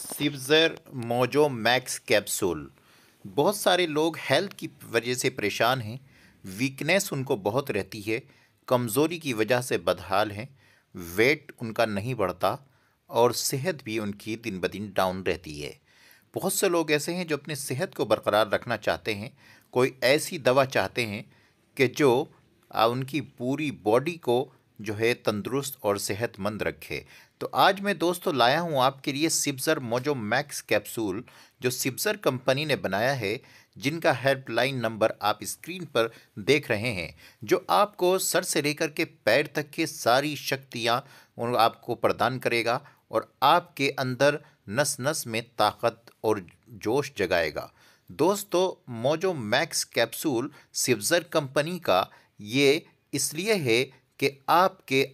सिवजर mojo Max capsule बहुत सारे लोग हेल्थ की वजह से परेशान हैं वीकनेस उनको बहुत रहती है कमज़ोरी की वजह से बदहाल हैं वेट उनका नहीं बढ़ता और सेहत भी उनकी दिन ब दिन डाउन रहती है बहुत से लोग ऐसे हैं जो अपनी सेहत को बरकरार रखना चाहते हैं कोई ऐसी दवा चाहते हैं कि जो उनकी पूरी बॉडी को जो है तंदुरुस्त और सेहतमंद रखे तो आज मैं दोस्तों लाया हूँ आपके लिए सिब्जर मोजो मैक्स कैप्सूल जो सिब्जर कंपनी ने बनाया है जिनका हेल्पलाइन नंबर आप स्क्रीन पर देख रहे हैं जो आपको सर से लेकर के पैर तक के सारी शक्तियाँ उन आपको प्रदान करेगा और आपके अंदर नस नस में ताकत और जोश जगाएगा दोस्तों मोजो मैक्स कैप्सूल सिब्जर कंपनी का ये इसलिए है कि आपके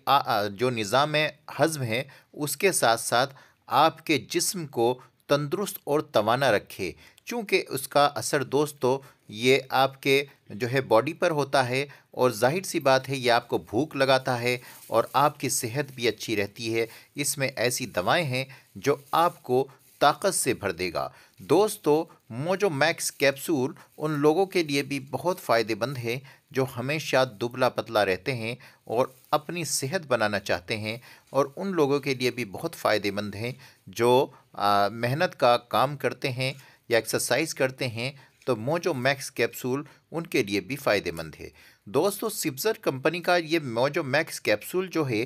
जो निज़ाम हज़म है उसके साथ साथ आपके जिस्म को तंदुरुस्त और तवाना रखे चूँकि उसका असर दोस्तों ये आपके जो है बॉडी पर होता है और जाहिर सी बात है ये आपको भूख लगाता है और आपकी सेहत भी अच्छी रहती है इसमें ऐसी दवाएं हैं जो आपको ताकत से भर देगा दोस्तों मोजो मैक्स कैप्सूल उन लोगों के लिए भी बहुत फ़ायदेमंद है जो हमेशा दुबला पतला रहते हैं और अपनी सेहत बनाना चाहते हैं और उन लोगों के लिए भी बहुत फ़ायदेमंद हैं जो मेहनत का काम करते हैं या एक्सरसाइज करते हैं तो मोजो मैक्स कैप्सूल उनके लिए भी फ़ायदेमंद है दोस्तों सिप्जर कंपनी का ये मोजो मैक्स कैप्सूल जो है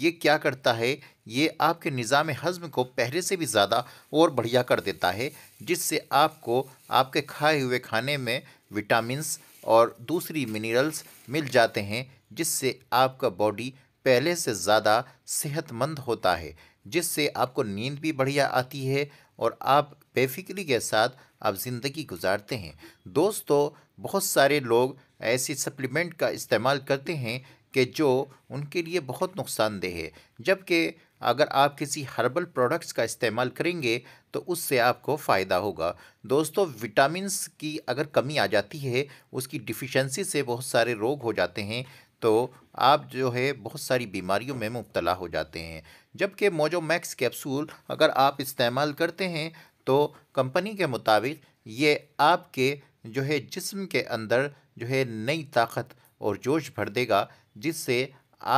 ये क्या करता है ये आपके निज़ाम हज़म को पहले से भी ज़्यादा और बढ़िया कर देता है जिससे आपको आपके खाए हुए खाने में विटामिन्स और दूसरी मिनरल्स मिल जाते हैं जिससे आपका बॉडी पहले से ज़्यादा सेहतमंद होता है जिससे आपको नींद भी बढ़िया आती है और आप बेफिक्री के साथ आप ज़िंदगी गुजारते हैं दोस्तों बहुत सारे लोग ऐसी सप्लीमेंट का इस्तेमाल करते हैं कि जो उनके लिए बहुत नुकसानदेह है जबकि अगर आप किसी हर्बल प्रोडक्ट्स का इस्तेमाल करेंगे तो उससे आपको फ़ायदा होगा दोस्तों विटामिन की अगर कमी आ जाती है उसकी डिफिशेंसी से बहुत सारे रोग हो जाते हैं तो आप जो है बहुत सारी बीमारियों में मुबतला हो जाते हैं जबकि मोजो मैक्स कैप्सूल अगर आप इस्तेमाल करते हैं तो कंपनी के मुताबिक ये आपके जो है जिस्म के अंदर जो है नई ताकत और जोश भर देगा जिससे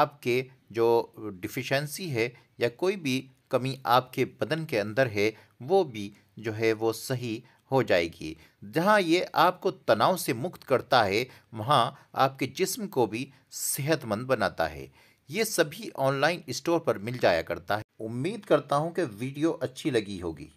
आपके जो डिफिशेंसी है या कोई भी कमी आपके बदन के अंदर है वो भी जो है वो सही हो जाएगी जहाँ ये आपको तनाव से मुक्त करता है वहाँ आपके जिस्म को भी सेहतमंद बनाता है ये सभी ऑनलाइन स्टोर पर मिल जाया करता है उम्मीद करता हूँ कि वीडियो अच्छी लगी होगी